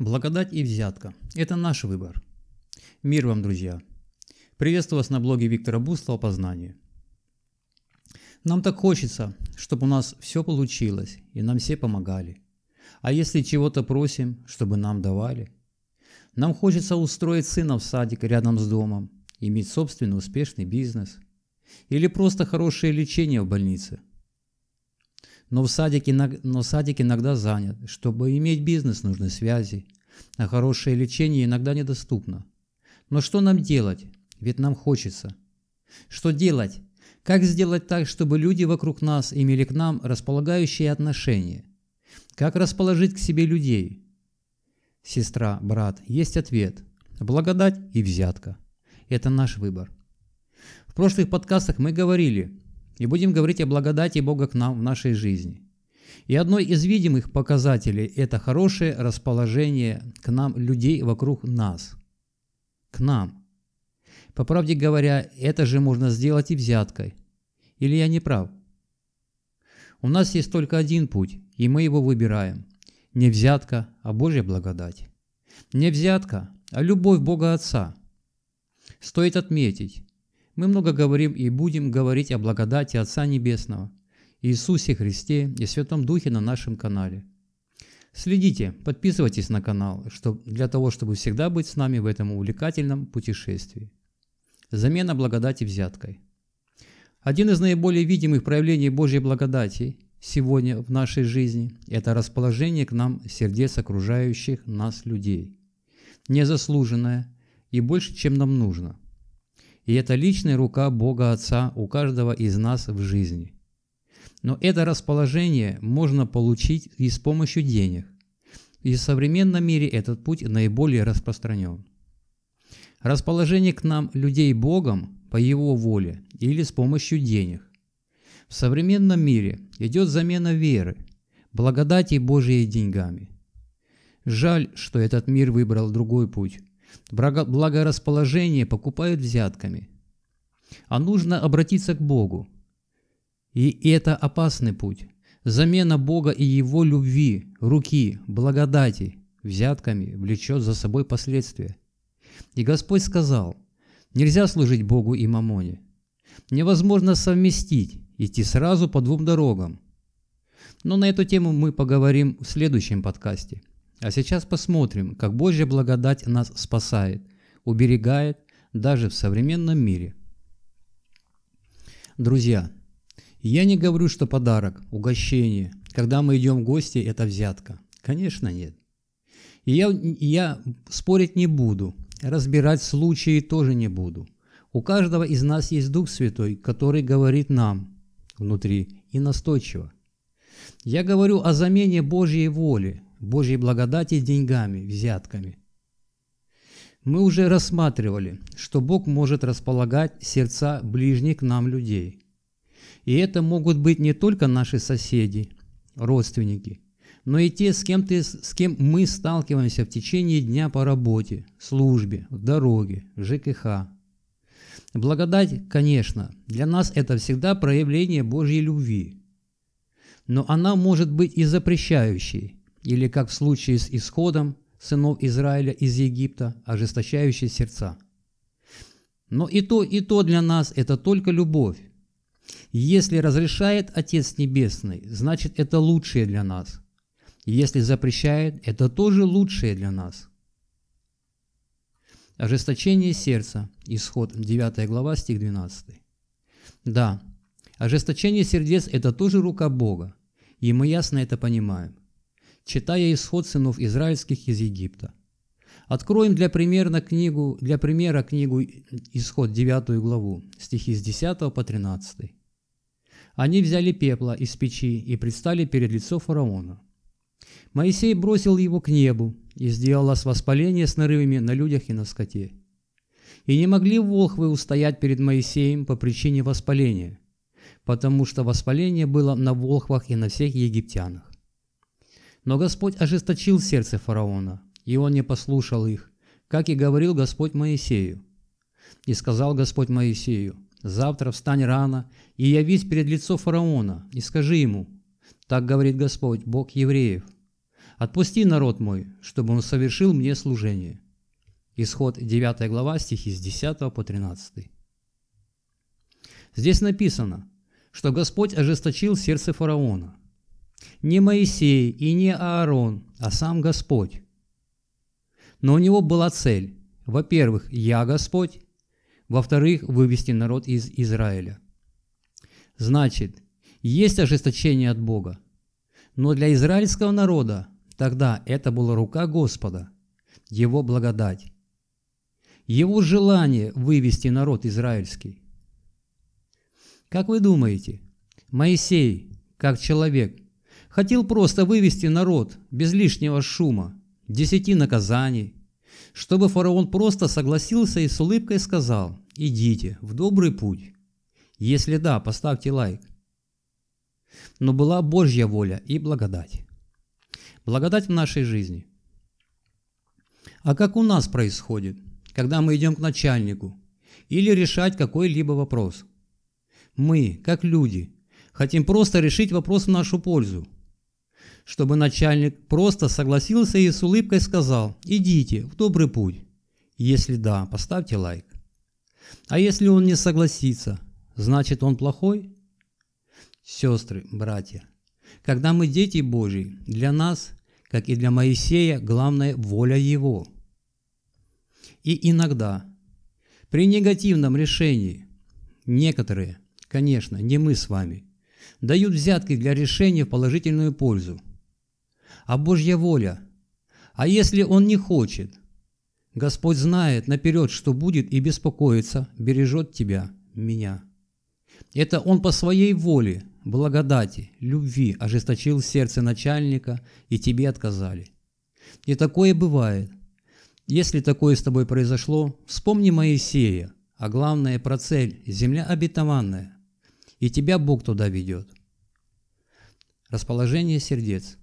Благодать и взятка – это наш выбор. Мир вам, друзья! Приветствую вас на блоге Виктора Буслова «Познание». Нам так хочется, чтобы у нас все получилось и нам все помогали. А если чего-то просим, чтобы нам давали? Нам хочется устроить сына в садик рядом с домом, иметь собственный успешный бизнес или просто хорошее лечение в больнице – но, в садике, но садик иногда занят. Чтобы иметь бизнес, нужны связи. А хорошее лечение иногда недоступно. Но что нам делать? Ведь нам хочется. Что делать? Как сделать так, чтобы люди вокруг нас имели к нам располагающие отношения? Как расположить к себе людей? Сестра, брат, есть ответ. Благодать и взятка. Это наш выбор. В прошлых подкастах мы говорили, и будем говорить о благодати Бога к нам в нашей жизни. И одной из видимых показателей – это хорошее расположение к нам людей вокруг нас. К нам. По правде говоря, это же можно сделать и взяткой. Или я не прав? У нас есть только один путь, и мы его выбираем. Не взятка, а Божья благодать. Не взятка, а любовь Бога Отца. Стоит отметить, мы много говорим и будем говорить о благодати Отца Небесного, Иисусе Христе и Святом Духе на нашем канале. Следите, подписывайтесь на канал, чтобы, для того, чтобы всегда быть с нами в этом увлекательном путешествии. Замена благодати взяткой. Один из наиболее видимых проявлений Божьей благодати сегодня в нашей жизни – это расположение к нам сердец окружающих нас людей. Незаслуженное и больше, чем нам нужно. И это личная рука Бога Отца у каждого из нас в жизни. Но это расположение можно получить и с помощью денег. И в современном мире этот путь наиболее распространен. Расположение к нам людей Богом по Его воле или с помощью денег. В современном мире идет замена веры, благодати Божьей деньгами. Жаль, что этот мир выбрал другой путь благорасположение покупают взятками. А нужно обратиться к Богу. И это опасный путь. Замена Бога и Его любви, руки, благодати взятками влечет за собой последствия. И Господь сказал, нельзя служить Богу и Мамоне. Невозможно совместить, идти сразу по двум дорогам. Но на эту тему мы поговорим в следующем подкасте – а сейчас посмотрим, как Божья благодать нас спасает, уберегает даже в современном мире. Друзья, я не говорю, что подарок, угощение, когда мы идем в гости, это взятка. Конечно, нет. И я, я спорить не буду, разбирать случаи тоже не буду. У каждого из нас есть Дух Святой, который говорит нам внутри и настойчиво. Я говорю о замене Божьей воли, Божьей благодати деньгами, взятками. Мы уже рассматривали, что Бог может располагать сердца ближних к нам людей. И это могут быть не только наши соседи, родственники, но и те, с кем, ты, с кем мы сталкиваемся в течение дня по работе, службе, в дороге, ЖКХ. Благодать, конечно, для нас это всегда проявление Божьей любви, но она может быть и запрещающей, или, как в случае с исходом сынов Израиля из Египта, ожесточающие сердца. Но и то, и то для нас – это только любовь. Если разрешает Отец Небесный, значит, это лучшее для нас. Если запрещает, это тоже лучшее для нас. Ожесточение сердца. Исход 9 глава, стих 12. Да, ожесточение сердец – это тоже рука Бога, и мы ясно это понимаем читая исход сынов израильских из Египта. Откроем для, примера книгу, для примера книгу Исход 9 главу, стихи с 10 по 13. Они взяли пепла из печи и предстали перед лицо фараона. Моисей бросил его к небу, и сделалось воспаление с нарывами на людях и на скоте. И не могли волхвы устоять перед Моисеем по причине воспаления, потому что воспаление было на волхвах и на всех египтянах. Но Господь ожесточил сердце фараона, и он не послушал их, как и говорил Господь Моисею. И сказал Господь Моисею, «Завтра встань рано и явись перед лицо фараона, и скажи ему, так говорит Господь, Бог евреев, отпусти народ мой, чтобы он совершил мне служение». Исход 9 глава, стихи с 10 по 13. Здесь написано, что Господь ожесточил сердце фараона. Не Моисей и не Аарон, а сам Господь. Но у него была цель. Во-первых, я Господь. Во-вторых, вывести народ из Израиля. Значит, есть ожесточение от Бога. Но для израильского народа тогда это была рука Господа, Его благодать, Его желание вывести народ израильский. Как вы думаете, Моисей, как человек, Хотел просто вывести народ, без лишнего шума, десяти наказаний, чтобы фараон просто согласился и с улыбкой сказал «Идите, в добрый путь». Если да, поставьте лайк. Но была Божья воля и благодать. Благодать в нашей жизни. А как у нас происходит, когда мы идем к начальнику или решать какой-либо вопрос? Мы, как люди, хотим просто решить вопрос в нашу пользу – чтобы начальник просто согласился и с улыбкой сказал «Идите, в добрый путь». Если да, поставьте лайк. А если он не согласится, значит он плохой? Сестры, братья, когда мы дети Божьи, для нас, как и для Моисея, главная воля Его. И иногда, при негативном решении, некоторые, конечно, не мы с вами, дают взятки для решения в положительную пользу – а Божья воля. А если он не хочет? Господь знает наперед, что будет, и беспокоится, бережет тебя, меня. Это он по своей воле, благодати, любви ожесточил сердце начальника, и тебе отказали. И такое бывает. Если такое с тобой произошло, вспомни Моисея, а главное про цель – земля обетованная. И тебя Бог туда ведет. Расположение сердец.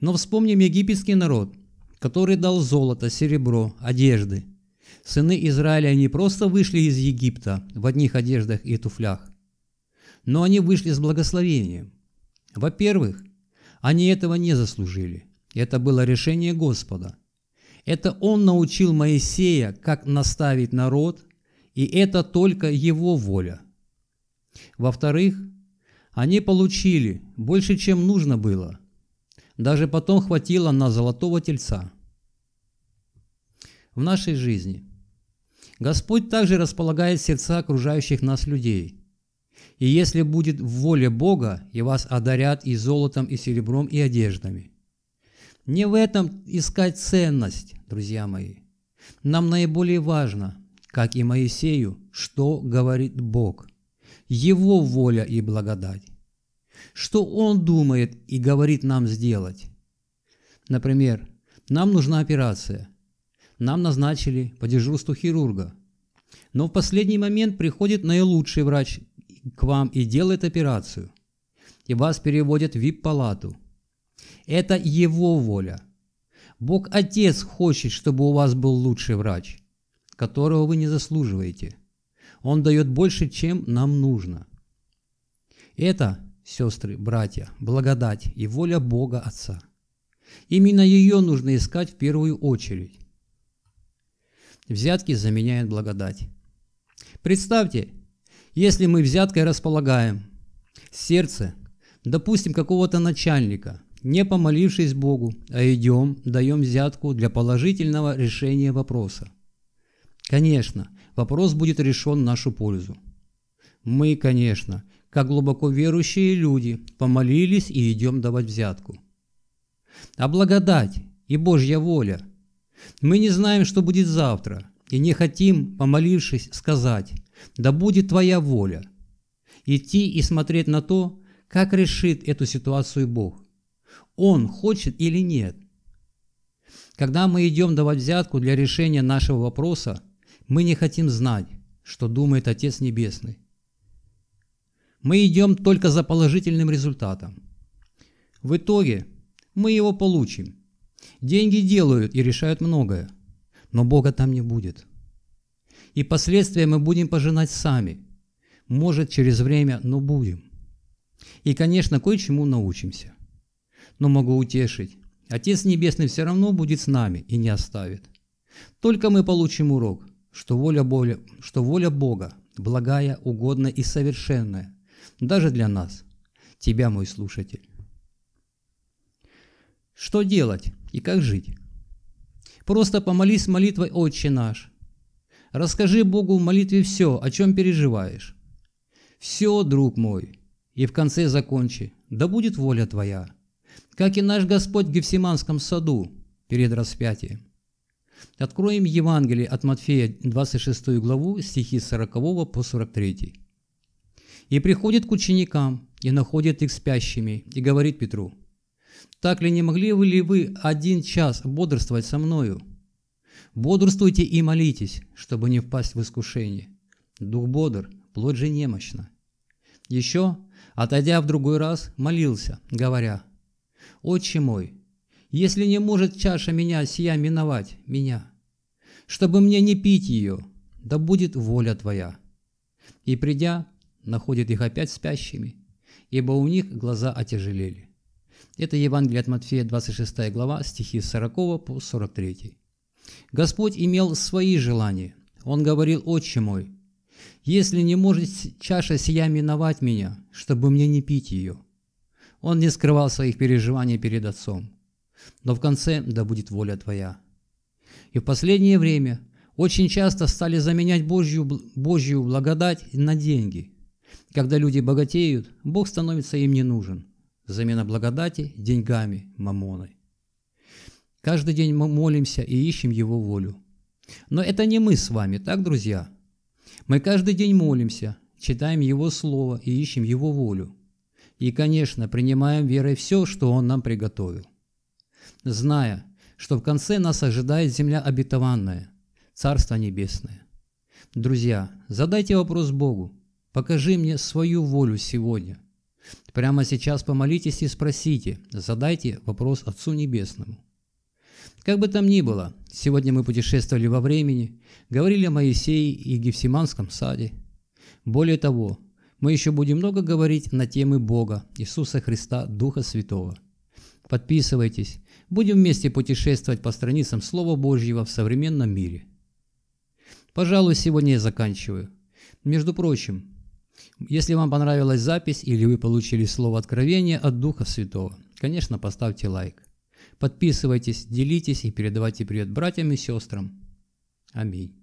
Но вспомним египетский народ, который дал золото, серебро, одежды. Сыны Израиля не просто вышли из Египта в одних одеждах и туфлях, но они вышли с благословением. Во-первых, они этого не заслужили. Это было решение Господа. Это Он научил Моисея, как наставить народ, и это только Его воля. Во-вторых, они получили больше, чем нужно было – даже потом хватило на золотого тельца. В нашей жизни Господь также располагает сердца окружающих нас людей. И если будет в воле Бога, и вас одарят и золотом, и серебром, и одеждами. Не в этом искать ценность, друзья мои. Нам наиболее важно, как и Моисею, что говорит Бог. Его воля и благодать что Он думает и говорит нам сделать. Например, нам нужна операция. Нам назначили по дежурству хирурга. Но в последний момент приходит наилучший врач к вам и делает операцию. И вас переводят в вип-палату. Это Его воля. Бог Отец хочет, чтобы у вас был лучший врач, которого вы не заслуживаете. Он дает больше, чем нам нужно. Это сестры, братья, благодать и воля Бога Отца. Именно ее нужно искать в первую очередь. Взятки заменяют благодать. Представьте, если мы взяткой располагаем сердце, допустим, какого-то начальника, не помолившись Богу, а идем, даем взятку для положительного решения вопроса. Конечно, вопрос будет решен в нашу пользу. Мы, конечно, как глубоко верующие люди, помолились и идем давать взятку. А благодать и Божья воля. Мы не знаем, что будет завтра, и не хотим, помолившись, сказать «Да будет Твоя воля». Идти и смотреть на то, как решит эту ситуацию Бог. Он хочет или нет. Когда мы идем давать взятку для решения нашего вопроса, мы не хотим знать, что думает Отец Небесный. Мы идем только за положительным результатом. В итоге мы его получим. Деньги делают и решают многое, но Бога там не будет. И последствия мы будем пожинать сами. Может, через время, но будем. И, конечно, кое-чему научимся. Но могу утешить. Отец Небесный все равно будет с нами и не оставит. Только мы получим урок, что воля, боли, что воля Бога, благая, угодная и совершенная, даже для нас, тебя, мой слушатель. Что делать и как жить? Просто помолись молитвой «Отче наш». Расскажи Богу в молитве все, о чем переживаешь. Все, друг мой, и в конце закончи, да будет воля твоя, как и наш Господь в Гефсиманском саду перед распятием. Откроем Евангелие от Матфея, 26 главу, стихи 40 по 43. И приходит к ученикам, и находит их спящими, и говорит Петру, «Так ли не могли вы ли вы один час бодрствовать со мною? Бодрствуйте и молитесь, чтобы не впасть в искушение. Дух бодр, плоть же немощна». Еще, отойдя в другой раз, молился, говоря, «Отче мой, если не может чаша меня сия миновать, меня, чтобы мне не пить ее, да будет воля Твоя». И придя, находит их опять спящими, ибо у них глаза отяжелели. Это Евангелие от Матфея, 26 глава, стихи с 40 по 43. Господь имел свои желания. Он говорил, «Отче мой, если не может чаша сия миновать меня, чтобы мне не пить ее». Он не скрывал своих переживаний перед Отцом. Но в конце да будет воля Твоя. И в последнее время очень часто стали заменять Божью, Божью благодать на деньги – когда люди богатеют, Бог становится им не нужен. Замена благодати деньгами, мамоной. Каждый день мы молимся и ищем Его волю. Но это не мы с вами, так, друзья? Мы каждый день молимся, читаем Его Слово и ищем Его волю. И, конечно, принимаем верой все, что Он нам приготовил. Зная, что в конце нас ожидает земля обетованная, Царство Небесное. Друзья, задайте вопрос Богу, Покажи мне свою волю сегодня. Прямо сейчас помолитесь и спросите, задайте вопрос Отцу Небесному. Как бы там ни было, сегодня мы путешествовали во времени, говорили о Моисее и Гефсиманском саде. Более того, мы еще будем много говорить на темы Бога, Иисуса Христа, Духа Святого. Подписывайтесь, будем вместе путешествовать по страницам Слова Божьего в современном мире. Пожалуй, сегодня я заканчиваю. Между прочим, если вам понравилась запись или вы получили слово откровения от Духа Святого, конечно, поставьте лайк. Подписывайтесь, делитесь и передавайте привет братьям и сестрам. Аминь.